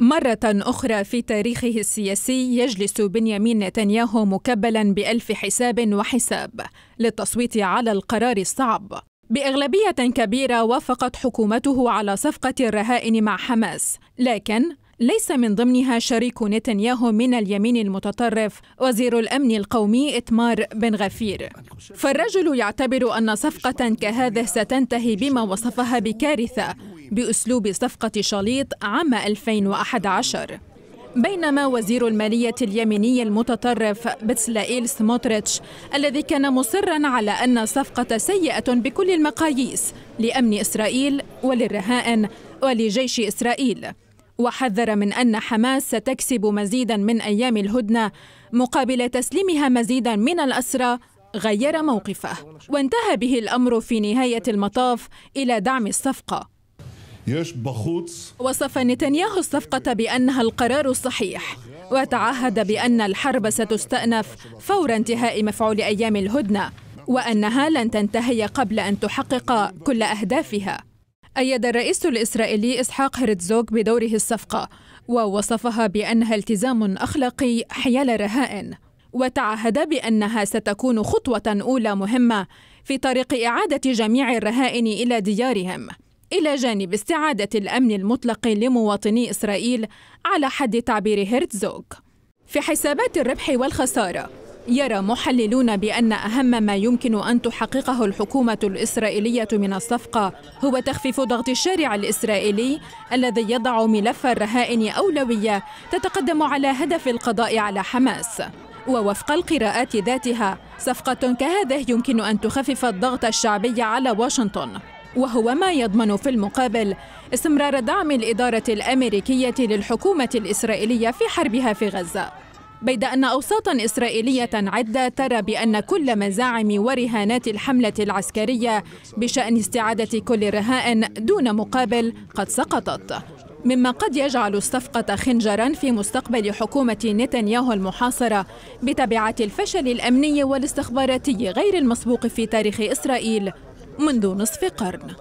مرة أخرى في تاريخه السياسي يجلس بنيامين نتنياهو مكبلا بألف حساب وحساب للتصويت على القرار الصعب بأغلبية كبيرة وافقت حكومته على صفقة الرهائن مع حماس لكن ليس من ضمنها شريك نتنياهو من اليمين المتطرف وزير الامن القومي اتمار بن غفير فالرجل يعتبر ان صفقه كهذه ستنتهي بما وصفها بكارثه بأسلوب صفقة شاليط عام 2011 بينما وزير المالية اليمني المتطرف بتسلائيل سموتريتش الذي كان مصرا على أن الصفقة سيئة بكل المقاييس لأمن إسرائيل وللرهائن ولجيش إسرائيل وحذر من أن حماس ستكسب مزيدا من أيام الهدنة مقابل تسليمها مزيدا من الأسرى غير موقفه وانتهى به الأمر في نهاية المطاف إلى دعم الصفقة وصف نتنياهو الصفقة بأنها القرار الصحيح وتعهد بأن الحرب ستستأنف فور انتهاء مفعول أيام الهدنة وأنها لن تنتهي قبل أن تحقق كل أهدافها أيد الرئيس الإسرائيلي إسحاق هرتزوغ بدوره الصفقة ووصفها بأنها التزام أخلاقي حيال رهائن وتعهد بأنها ستكون خطوة أولى مهمة في طريق إعادة جميع الرهائن إلى ديارهم إلى جانب استعادة الأمن المطلق لمواطني إسرائيل على حد تعبير هيرتزوغ في حسابات الربح والخسارة يرى محللون بأن أهم ما يمكن أن تحققه الحكومة الإسرائيلية من الصفقة هو تخفيف ضغط الشارع الإسرائيلي الذي يضع ملف الرهائن أولوية تتقدم على هدف القضاء على حماس ووفق القراءات ذاتها صفقة كهذه يمكن أن تخفف الضغط الشعبي على واشنطن وهو ما يضمن في المقابل استمرار دعم الإدارة الأمريكية للحكومة الإسرائيلية في حربها في غزة بيد أن أوساطا إسرائيلية عدة ترى بأن كل مزاعم ورهانات الحملة العسكرية بشأن استعادة كل رهائن دون مقابل قد سقطت مما قد يجعل الصفقة خنجرا في مستقبل حكومة نتنياهو المحاصرة بتبعات الفشل الأمني والاستخباراتي غير المسبوق في تاريخ إسرائيل منذ نصف قرن